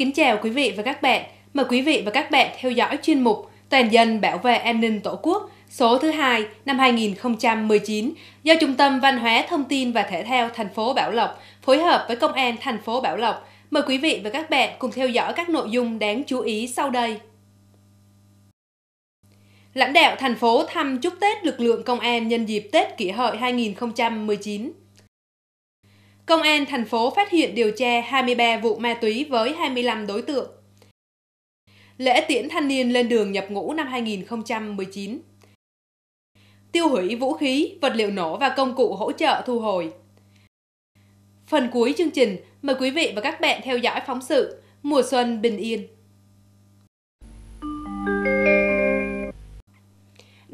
kính chào quý vị và các bạn. Mời quý vị và các bạn theo dõi chuyên mục Toàn dân bảo vệ an ninh Tổ quốc số thứ hai năm 2019 do Trung tâm Văn hóa Thông tin và Thể thao thành phố Bảo Lộc phối hợp với Công an thành phố Bảo Lộc. Mời quý vị và các bạn cùng theo dõi các nội dung đáng chú ý sau đây. Lãnh đạo thành phố thăm chúc Tết lực lượng công an nhân dịp Tết kỷ hợi 2019. Công an thành phố phát hiện điều tra 23 vụ ma túy với 25 đối tượng. Lễ tiễn thanh niên lên đường nhập ngũ năm 2019 Tiêu hủy vũ khí, vật liệu nổ và công cụ hỗ trợ thu hồi Phần cuối chương trình, mời quý vị và các bạn theo dõi phóng sự Mùa xuân bình yên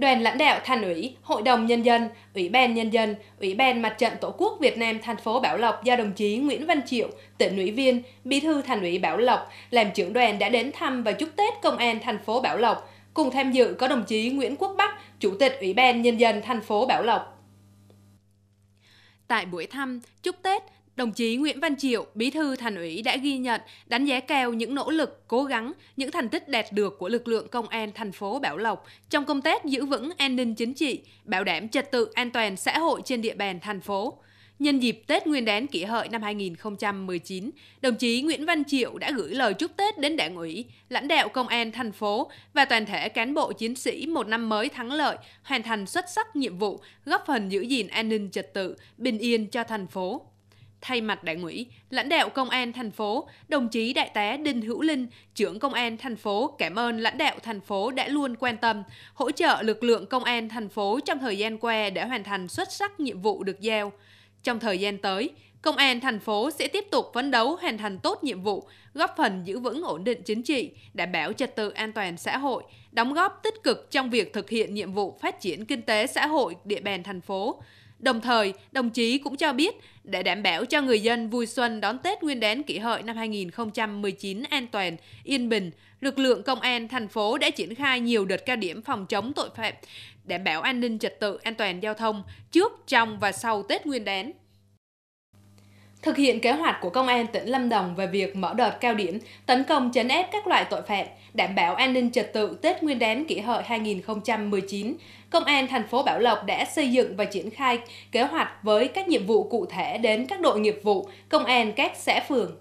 đoàn lãnh đạo Thành ủy, Hội đồng Nhân dân, Ủy ban Nhân dân, Ủy ban Mặt trận Tổ quốc Việt Nam thành phố Bảo Lộc do đồng chí Nguyễn Văn Triệu, tỉnh ủy viên, bí thư Thành ủy Bảo Lộc, làm trưởng đoàn đã đến thăm và chúc Tết Công an thành phố Bảo Lộc. Cùng tham dự có đồng chí Nguyễn Quốc Bắc, Chủ tịch Ủy ban Nhân dân thành phố Bảo Lộc. Tại buổi thăm, chúc Tết, Đồng chí Nguyễn Văn Triệu, Bí thư Thành ủy đã ghi nhận, đánh giá cao những nỗ lực, cố gắng, những thành tích đạt được của lực lượng công an thành phố Bảo Lộc trong công tác giữ vững an ninh chính trị, bảo đảm trật tự an toàn xã hội trên địa bàn thành phố. Nhân dịp Tết Nguyên đán kỷ hợi năm 2019, đồng chí Nguyễn Văn Triệu đã gửi lời chúc Tết đến Đảng ủy, lãnh đạo công an thành phố và toàn thể cán bộ chiến sĩ một năm mới thắng lợi, hoàn thành xuất sắc nhiệm vụ, góp phần giữ gìn an ninh trật tự, bình yên cho thành phố. Thay mặt Đảng ủy, lãnh đạo Công an thành phố, đồng chí Đại tá Đinh Hữu Linh, trưởng Công an thành phố cảm ơn lãnh đạo thành phố đã luôn quan tâm, hỗ trợ lực lượng Công an thành phố trong thời gian qua để hoàn thành xuất sắc nhiệm vụ được giao. Trong thời gian tới, Công an thành phố sẽ tiếp tục phấn đấu hoàn thành tốt nhiệm vụ, góp phần giữ vững ổn định chính trị, đảm bảo trật tự an toàn xã hội, đóng góp tích cực trong việc thực hiện nhiệm vụ phát triển kinh tế xã hội địa bàn thành phố. Đồng thời, đồng chí cũng cho biết để đảm bảo cho người dân vui xuân đón Tết Nguyên đán kỷ hợi năm 2019 an toàn, yên bình, lực lượng công an thành phố đã triển khai nhiều đợt cao điểm phòng chống tội phạm, đảm bảo an ninh trật tự, an toàn giao thông trước, trong và sau Tết Nguyên đán thực hiện kế hoạch của Công an tỉnh Lâm Đồng về việc mở đợt cao điểm tấn công chấn áp các loại tội phạm, đảm bảo an ninh trật tự Tết Nguyên đán kỷ hợi 2019, Công an thành phố Bảo Lộc đã xây dựng và triển khai kế hoạch với các nhiệm vụ cụ thể đến các đội nghiệp vụ, công an các xã phường.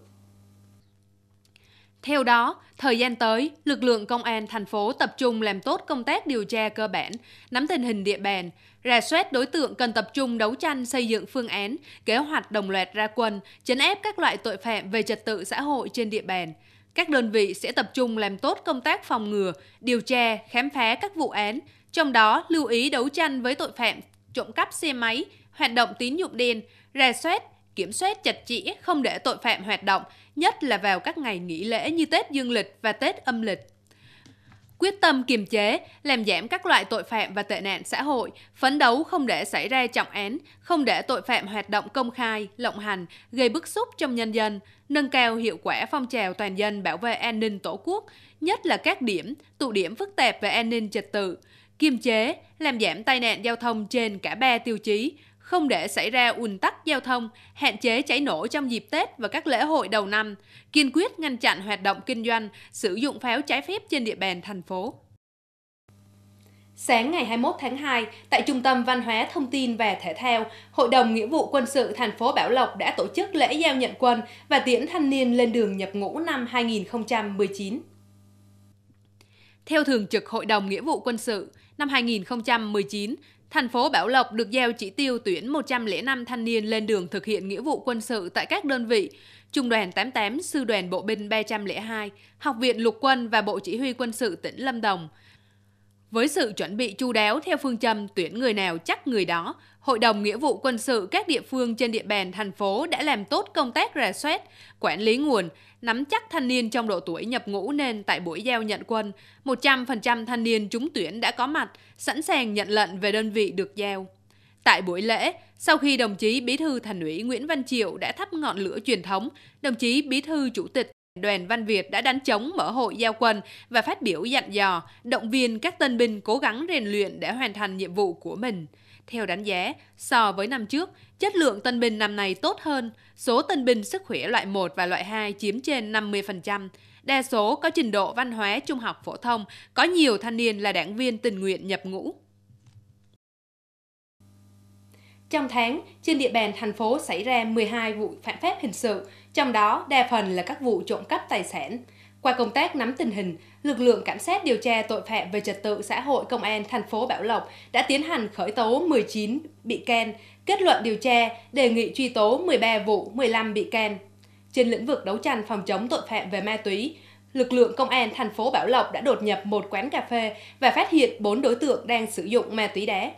Theo đó, thời gian tới, lực lượng công an thành phố tập trung làm tốt công tác điều tra cơ bản, nắm tình hình địa bàn, rà soát đối tượng cần tập trung đấu tranh xây dựng phương án, kế hoạch đồng loạt ra quân, chấn áp các loại tội phạm về trật tự xã hội trên địa bàn. Các đơn vị sẽ tập trung làm tốt công tác phòng ngừa, điều tra, khám phá các vụ án, trong đó lưu ý đấu tranh với tội phạm trộm cắp xe máy, hoạt động tín dụng đen, rà soát, kiểm soát chặt chẽ không để tội phạm hoạt động, nhất là vào các ngày nghỉ lễ như Tết dương lịch và Tết âm lịch quyết tâm kiềm chế, làm giảm các loại tội phạm và tệ nạn xã hội, phấn đấu không để xảy ra trọng án, không để tội phạm hoạt động công khai, lộng hành, gây bức xúc trong nhân dân, nâng cao hiệu quả phong trào toàn dân bảo vệ an ninh tổ quốc, nhất là các điểm, tụ điểm phức tạp về an ninh trật tự, kiềm chế, làm giảm tai nạn giao thông trên cả ba tiêu chí, không để xảy ra ùn tắc giao thông, hạn chế cháy nổ trong dịp Tết và các lễ hội đầu năm, kiên quyết ngăn chặn hoạt động kinh doanh, sử dụng pháo trái phép trên địa bàn thành phố. Sáng ngày 21 tháng 2, tại Trung tâm Văn hóa Thông tin và Thể thao, Hội đồng Nghĩa vụ Quân sự thành phố Bảo Lộc đã tổ chức lễ giao nhận quân và tiễn thanh niên lên đường nhập ngũ năm 2019. Theo Thường trực Hội đồng Nghĩa vụ Quân sự, năm 2019, Thành phố Bảo Lộc được giao chỉ tiêu tuyển 105 thanh niên lên đường thực hiện nghĩa vụ quân sự tại các đơn vị Trung đoàn 88, Sư đoàn Bộ binh 302, Học viện Lục quân và Bộ Chỉ huy quân sự tỉnh Lâm Đồng – với sự chuẩn bị chu đáo theo phương châm tuyển người nào chắc người đó, Hội đồng Nghĩa vụ Quân sự các địa phương trên địa bàn thành phố đã làm tốt công tác rà soát, quản lý nguồn, nắm chắc thanh niên trong độ tuổi nhập ngũ nên tại buổi giao nhận quân, 100% thanh niên trúng tuyển đã có mặt, sẵn sàng nhận lệnh về đơn vị được giao. Tại buổi lễ, sau khi đồng chí Bí thư Thành ủy Nguyễn Văn Triệu đã thắp ngọn lửa truyền thống, đồng chí Bí thư Chủ tịch Đoàn Văn Việt đã đánh chống mở hội giao quân và phát biểu dặn dò, động viên các tân binh cố gắng rèn luyện để hoàn thành nhiệm vụ của mình. Theo đánh giá, so với năm trước, chất lượng tân binh năm nay tốt hơn, số tân binh sức khỏe loại 1 và loại 2 chiếm trên 50%, đa số có trình độ văn hóa trung học phổ thông, có nhiều thanh niên là đảng viên tình nguyện nhập ngũ. Trong tháng, trên địa bàn thành phố xảy ra 12 vụ phạm pháp hình sự, trong đó đa phần là các vụ trộm cắp tài sản. Qua công tác nắm tình hình, lực lượng cảnh sát điều tra tội phạm về trật tự xã hội công an thành phố Bảo Lộc đã tiến hành khởi tố 19 bị can, kết luận điều tra đề nghị truy tố 13 vụ 15 bị can. Trên lĩnh vực đấu tranh phòng chống tội phạm về ma túy, lực lượng công an thành phố Bảo Lộc đã đột nhập một quán cà phê và phát hiện 4 đối tượng đang sử dụng ma túy đá.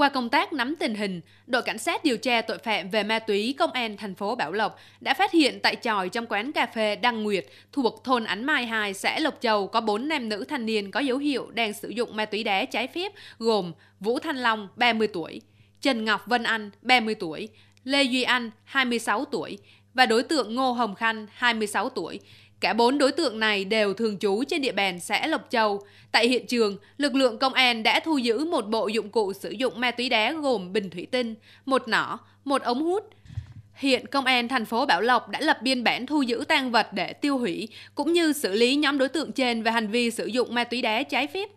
Qua công tác nắm tình hình, đội cảnh sát điều tra tội phạm về ma túy công an thành phố Bảo Lộc đã phát hiện tại tròi trong quán cà phê Đăng Nguyệt thuộc thôn Ánh Mai 2, xã Lộc Châu có 4 nam nữ thanh niên có dấu hiệu đang sử dụng ma túy đá trái phép gồm Vũ Thanh Long 30 tuổi, Trần Ngọc Vân Anh 30 tuổi, Lê Duy Anh 26 tuổi và đối tượng Ngô Hồng Khanh 26 tuổi Cả bốn đối tượng này đều thường trú trên địa bàn xã Lộc Châu. Tại hiện trường, lực lượng công an đã thu giữ một bộ dụng cụ sử dụng ma túy đá gồm bình thủy tinh, một nỏ, một ống hút. Hiện công an thành phố Bảo Lộc đã lập biên bản thu giữ tang vật để tiêu hủy cũng như xử lý nhóm đối tượng trên về hành vi sử dụng ma túy đá trái phép.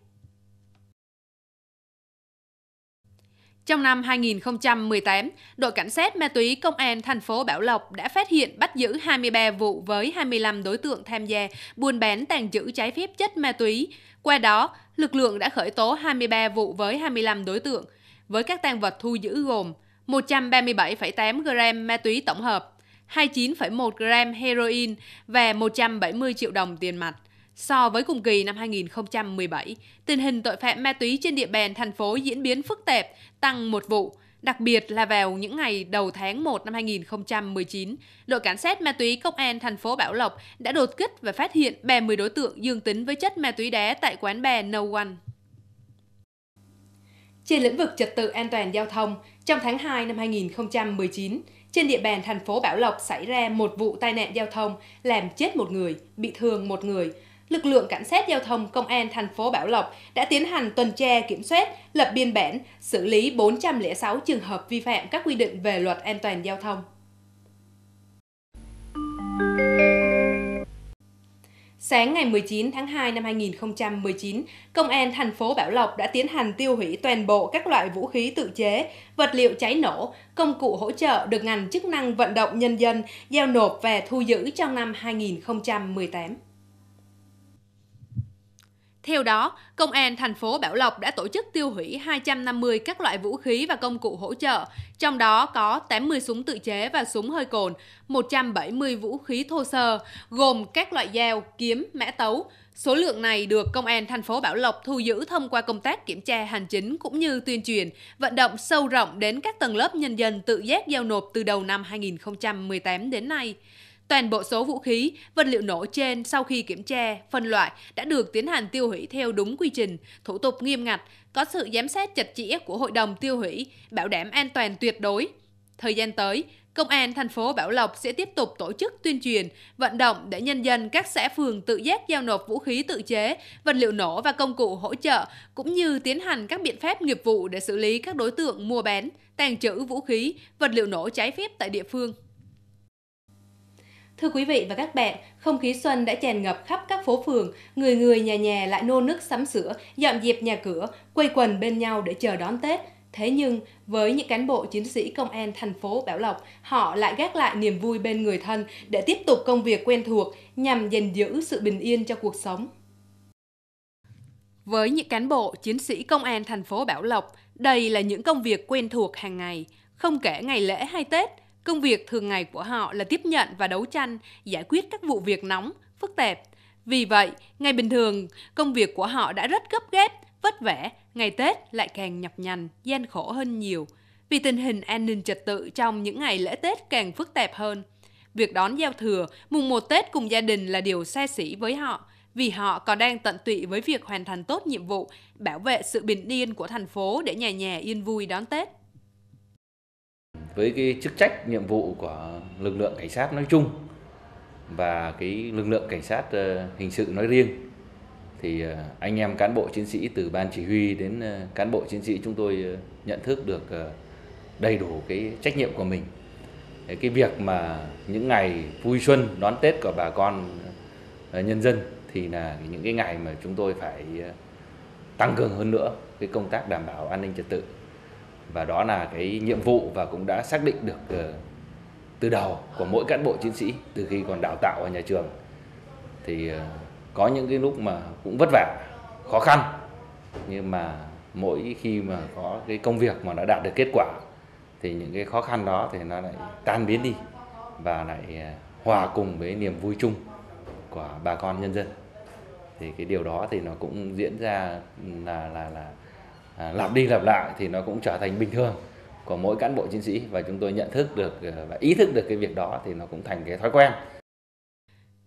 Trong năm 2018, đội cảnh sát ma túy công an thành phố Bảo Lộc đã phát hiện bắt giữ 23 vụ với 25 đối tượng tham gia buôn bán tàng trữ trái phép chất ma túy. Qua đó, lực lượng đã khởi tố 23 vụ với 25 đối tượng, với các tang vật thu giữ gồm 137,8 gram ma túy tổng hợp, 29,1 gram heroin và 170 triệu đồng tiền mặt. So với cùng kỳ năm 2017, tình hình tội phạm ma túy trên địa bàn thành phố diễn biến phức tạp, tăng một vụ. Đặc biệt là vào những ngày đầu tháng 1 năm 2019, đội cảnh sát ma túy công an thành phố Bảo Lộc đã đột kích và phát hiện 30 đối tượng dương tính với chất ma túy đá tại quán bà No One. Trên lĩnh vực trật tự an toàn giao thông, trong tháng 2 năm 2019, trên địa bàn thành phố Bảo Lộc xảy ra một vụ tai nạn giao thông làm chết một người, bị thương một người, lực lượng cảnh sát giao thông công an thành phố Bảo Lộc đã tiến hành tuần tra kiểm soát, lập biên bản, xử lý 406 trường hợp vi phạm các quy định về luật an toàn giao thông. Sáng ngày 19 tháng 2 năm 2019, Công an thành phố Bảo Lộc đã tiến hành tiêu hủy toàn bộ các loại vũ khí tự chế, vật liệu cháy nổ, công cụ hỗ trợ được ngành chức năng vận động nhân dân giao nộp và thu giữ trong năm 2018. Theo đó, Công an thành phố Bảo Lộc đã tổ chức tiêu hủy 250 các loại vũ khí và công cụ hỗ trợ, trong đó có 80 súng tự chế và súng hơi cồn, 170 vũ khí thô sơ, gồm các loại dao, kiếm, mã tấu. Số lượng này được Công an thành phố Bảo Lộc thu giữ thông qua công tác kiểm tra hành chính cũng như tuyên truyền, vận động sâu rộng đến các tầng lớp nhân dân tự giác giao nộp từ đầu năm 2018 đến nay. Toàn bộ số vũ khí, vật liệu nổ trên sau khi kiểm tra, phân loại đã được tiến hành tiêu hủy theo đúng quy trình, thủ tục nghiêm ngặt, có sự giám sát chặt chẽ của hội đồng tiêu hủy, bảo đảm an toàn tuyệt đối. Thời gian tới, Công an thành phố Bảo Lộc sẽ tiếp tục tổ chức tuyên truyền, vận động để nhân dân các xã phường tự giác giao nộp vũ khí tự chế, vật liệu nổ và công cụ hỗ trợ, cũng như tiến hành các biện pháp nghiệp vụ để xử lý các đối tượng mua bán, tàng trữ vũ khí, vật liệu nổ trái phép tại địa phương. Thưa quý vị và các bạn, không khí xuân đã tràn ngập khắp các phố phường, người người nhà nhà lại nô nức sắm sửa, dọn dẹp nhà cửa, quây quần bên nhau để chờ đón Tết. Thế nhưng, với những cán bộ chiến sĩ công an thành phố Bảo Lộc, họ lại gác lại niềm vui bên người thân để tiếp tục công việc quen thuộc nhằm gìn giữ sự bình yên cho cuộc sống. Với những cán bộ chiến sĩ công an thành phố Bảo Lộc, đây là những công việc quen thuộc hàng ngày, không kể ngày lễ hay Tết – Công việc thường ngày của họ là tiếp nhận và đấu tranh, giải quyết các vụ việc nóng, phức tạp. Vì vậy, ngày bình thường, công việc của họ đã rất gấp gáp, vất vả, ngày Tết lại càng nhọc nhằn, gian khổ hơn nhiều. Vì tình hình an ninh trật tự trong những ngày lễ Tết càng phức tạp hơn. Việc đón giao thừa, mùng một Tết cùng gia đình là điều xa xỉ với họ, vì họ còn đang tận tụy với việc hoàn thành tốt nhiệm vụ, bảo vệ sự bình yên của thành phố để nhà nhà yên vui đón Tết với cái chức trách nhiệm vụ của lực lượng cảnh sát nói chung và cái lực lượng cảnh sát ờ, hình sự nói riêng thì ờ, anh em cán bộ chiến sĩ từ ban chỉ huy đến ờ, cán bộ chiến sĩ chúng tôi nhận thức được đầy đủ cái trách nhiệm của mình cái việc mà những ngày vui xuân đón Tết của bà con nhân dân thì là những cái ngày mà chúng tôi phải tăng cường hơn nữa cái công tác đảm bảo an ninh trật tự và đó là cái nhiệm vụ và cũng đã xác định được ờ, từ đầu của mỗi cán bộ chiến sĩ từ khi còn đào tạo ở nhà trường thì ờ, có những cái lúc mà cũng vất vả khó khăn nhưng mà mỗi khi mà có cái công việc mà đã đạt được kết quả thì những cái khó khăn đó thì nó lại tan biến đi và lại ờ, hòa cùng với niềm vui chung của bà con nhân dân thì cái điều đó thì nó cũng diễn ra là là là À, lặp đi lặp lại thì nó cũng trở thành bình thường của mỗi cán bộ chiến sĩ và chúng tôi nhận thức được à, và ý thức được cái việc đó thì nó cũng thành cái thói quen.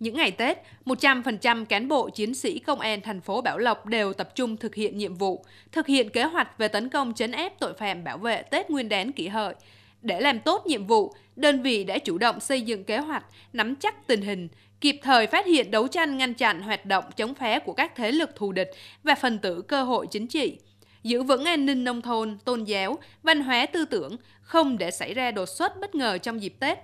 Những ngày Tết, 100% cán bộ chiến sĩ công an thành phố Bảo Lộc đều tập trung thực hiện nhiệm vụ, thực hiện kế hoạch về tấn công chấn áp tội phạm bảo vệ Tết Nguyên đán kỷ hợi. Để làm tốt nhiệm vụ, đơn vị đã chủ động xây dựng kế hoạch, nắm chắc tình hình, kịp thời phát hiện đấu tranh ngăn chặn hoạt động chống phá của các thế lực thù địch và phần tử cơ hội chính trị, giữ vững an ninh nông thôn, tôn giáo, văn hóa tư tưởng, không để xảy ra đột xuất bất ngờ trong dịp Tết.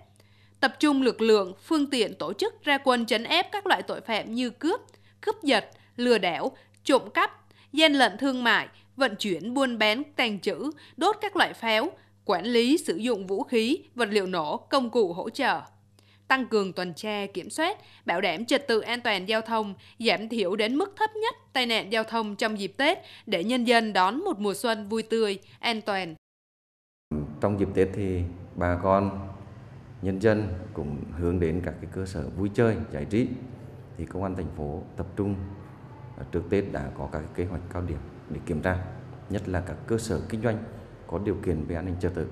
Tập trung lực lượng, phương tiện tổ chức ra quân trấn áp các loại tội phạm như cướp, cướp giật, lừa đảo, trộm cắp, gian lận thương mại, vận chuyển, buôn bán, tàng trữ, đốt các loại pháo, quản lý sử dụng vũ khí, vật liệu nổ, công cụ hỗ trợ tăng cường tuần tra kiểm soát, bảo đảm trật tự an toàn giao thông, giảm thiểu đến mức thấp nhất tai nạn giao thông trong dịp Tết để nhân dân đón một mùa xuân vui tươi, an toàn. Trong dịp Tết thì bà con nhân dân cũng hướng đến các cái cơ sở vui chơi, giải trí thì công an thành phố tập trung trước Tết đã có các kế hoạch cao điểm để kiểm tra, nhất là các cơ sở kinh doanh có điều kiện về an ninh trật tự.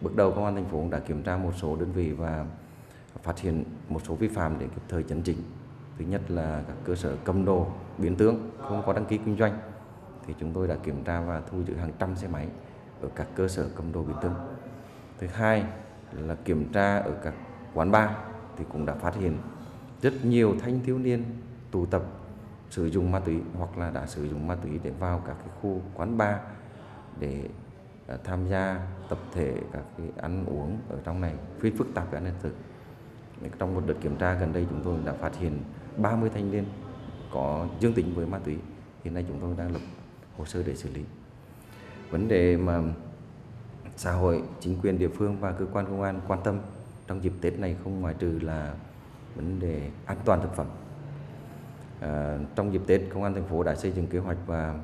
Bước đầu công an thành phố đã kiểm tra một số đơn vị và phát hiện một số vi phạm để kịp thời chấn chỉnh. Thứ nhất là các cơ sở cầm đồ, biến tướng, không có đăng ký kinh doanh. Thì chúng tôi đã kiểm tra và thu giữ hàng trăm xe máy ở các cơ sở cầm đồ biến tướng. Thứ hai là kiểm tra ở các quán bar thì cũng đã phát hiện rất nhiều thanh thiếu niên tụ tập sử dụng ma túy hoặc là đã sử dụng ma túy để vào các cái khu quán bar để à, tham gia tập thể các cái ăn uống ở trong này phi phức tạp về an ninh trật tự trong một đợt kiểm tra gần đây chúng tôi đã phát hiện 30 thanh niên có dương tính với ma túy hiện nay chúng tôi đang lập hồ sơ để xử lý vấn đề mà xã hội chính quyền địa phương và cơ quan công an quan tâm trong dịp tết này không ngoài trừ là vấn đề an toàn thực phẩm à, trong dịp tết công an thành phố đã xây dựng kế hoạch và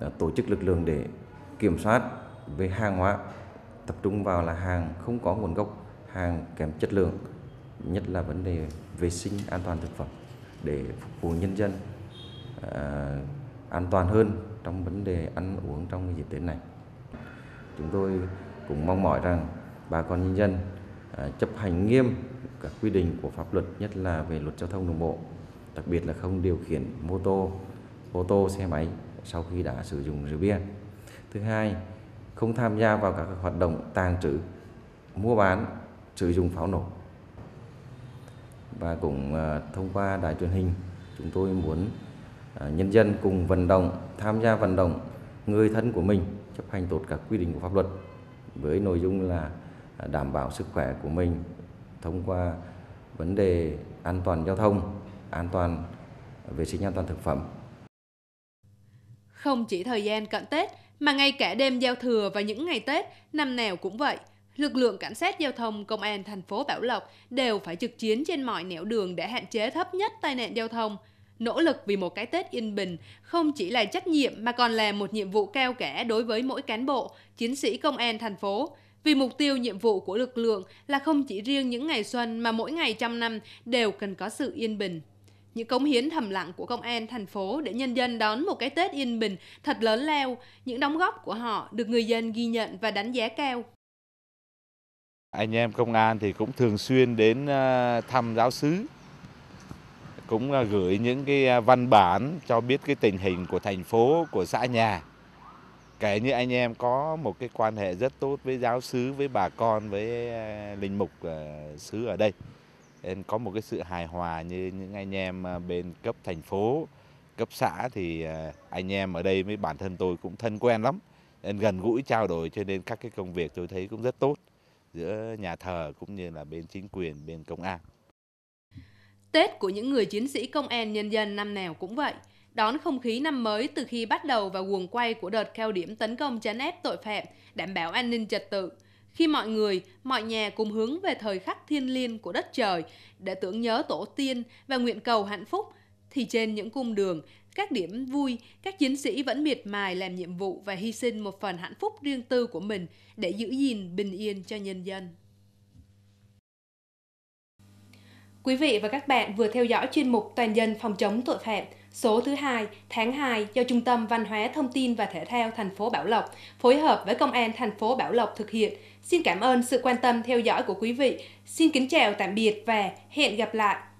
à, tổ chức lực lượng để kiểm soát về hàng hóa tập trung vào là hàng không có nguồn gốc hàng kém chất lượng nhất là vấn đề vệ sinh an toàn thực phẩm để phục vụ nhân dân à, an toàn hơn trong vấn đề ăn uống trong dịp Tết này. Chúng tôi cũng mong mỏi rằng bà con nhân dân à, chấp hành nghiêm các quy định của pháp luật nhất là về luật giao thông đường bộ, đặc biệt là không điều khiển mô tô, ô tô, xe máy sau khi đã sử dụng rượu bia. Thứ hai, không tham gia vào các hoạt động tàng trữ, mua bán, sử dụng pháo nổ và cũng ờ, thông qua đài truyền hình chúng tôi muốn ờ, nhân dân cùng vận động tham gia vận động người thân của mình chấp hành tốt các quy định của pháp luật với nội dung là ờ, đảm bảo sức khỏe của mình thông qua vấn đề an toàn giao thông, an toàn vệ sinh an toàn thực phẩm. Không chỉ thời gian cận Tết mà ngay cả đêm giao thừa và những ngày Tết năm nào cũng vậy – lực lượng cảnh sát giao thông công an thành phố Bảo Lộc đều phải trực chiến trên mọi nẻo đường để hạn chế thấp nhất tai nạn giao thông. Nỗ lực vì một cái Tết yên bình không chỉ là trách nhiệm mà còn là một nhiệm vụ cao cả đối với mỗi cán bộ, chiến sĩ công an thành phố. Vì mục tiêu nhiệm vụ của lực lượng là không chỉ riêng những ngày xuân mà mỗi ngày trăm năm đều cần có sự yên bình. Những cống hiến thầm lặng của công an thành phố để nhân dân đón một cái Tết yên bình thật lớn lao, những đóng góp của họ được người dân ghi nhận và đánh giá cao anh em công an thì cũng thường xuyên đến ờ, thăm giáo sứ cũng ờ, gửi những cái ờ, văn bản cho biết cái tình hình của thành phố của xã nhà kể như anh em có một cái quan hệ rất tốt với giáo sứ với bà con với linh mục sứ ở đây nên có một cái sự hài hòa như những anh em bên cấp thành phố cấp xã thì anh em ở đây với bản thân tôi cũng thân quen lắm nên gần gũi trao đổi cho nên các cái công việc tôi thấy cũng rất tốt giữa nhà thờ cũng như là bên chính quyền, bên công an. Tết của những người chiến sĩ công an nhân dân năm nào cũng vậy. Đón không khí năm mới từ khi bắt đầu vào guồng quay của đợt cao điểm tấn công chấn áp tội phạm, đảm bảo an ninh trật tự. Khi mọi người, mọi nhà cùng hướng về thời khắc thiên liêng của đất trời để tưởng nhớ tổ tiên và nguyện cầu hạnh phúc – thì trên những cung đường, các điểm vui, các chiến sĩ vẫn miệt mài làm nhiệm vụ và hy sinh một phần hạnh phúc riêng tư của mình để giữ gìn bình yên cho nhân dân. Quý vị và các bạn vừa theo dõi chuyên mục Toàn dân phòng chống tội phạm số thứ hai tháng 2 do Trung tâm Văn hóa Thông tin và Thể thao thành phố Bảo Lộc phối hợp với Công an thành phố Bảo Lộc thực hiện. Xin cảm ơn sự quan tâm theo dõi của quý vị. Xin kính chào tạm biệt và hẹn gặp lại.